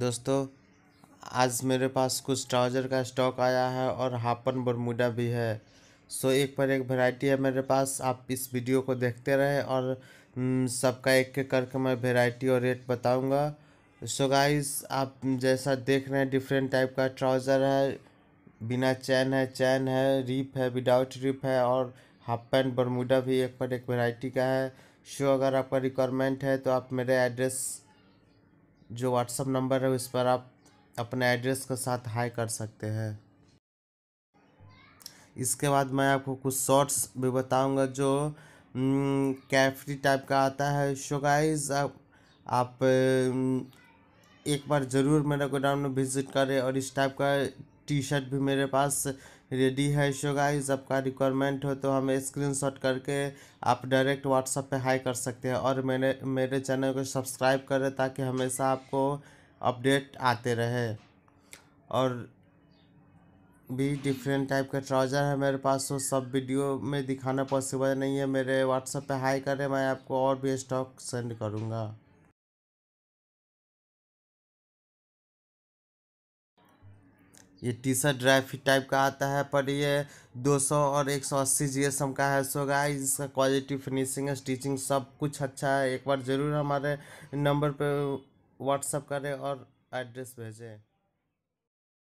दोस्तों आज मेरे पास कुछ ट्राउज़र का स्टॉक आया है और हापन बरमूडा भी है सो एक पर एक वैरायटी है मेरे पास आप इस वीडियो को देखते रहे और सबका एक एक करके मैं वैरायटी और रेट बताऊंगा सो गाइस आप जैसा देख रहे हैं डिफरेंट टाइप का ट्राउज़र है बिना चैन है चैन है रिप है विदाउट रिप है और हाफ पैंट बरमूडा भी एक पर एक वैरायटी का है सो अगर आपका रिक्वायरमेंट है तो आप मेरे एड्रेस जो व्हाट्सअप नंबर है उस पर आप अपने एड्रेस के साथ हाई कर सकते हैं इसके बाद मैं आपको कुछ शॉर्ट्स भी बताऊंगा जो कैफरी हम्म, टाइप का आता है शो गाइस आप, आप हम्म, एक बार ज़रूर मेरा गोडाउन में विज़िट करें और इस टाइप का टी शर्ट भी मेरे पास रेडी है शो गाइज आपका रिक्वायरमेंट हो तो हम स्क्रीनशॉट करके आप डायरेक्ट व्हाट्सअप पे हाई कर सकते हैं और मेरे मेरे चैनल को सब्सक्राइब करें ताकि हमेशा आपको अपडेट आते रहे और भी डिफरेंट टाइप के ट्राउज़र है मेरे पास तो सब वीडियो में दिखाना पॉसिबल नहीं है मेरे व्हाट्सअप पे हाई करें मैं आपको और भी स्टॉक सेंड करूँगा ये T shirt dry fit type का आता है पर ये 200 और 180 जीएसएम का है सो गाइस इसका क्वालिटी फिनिशिंग स्टिचिंग सब कुछ अच्छा है एक बार ज़रूर हमारे नंबर पे व्हाट्सअप करें और एड्रेस भेजें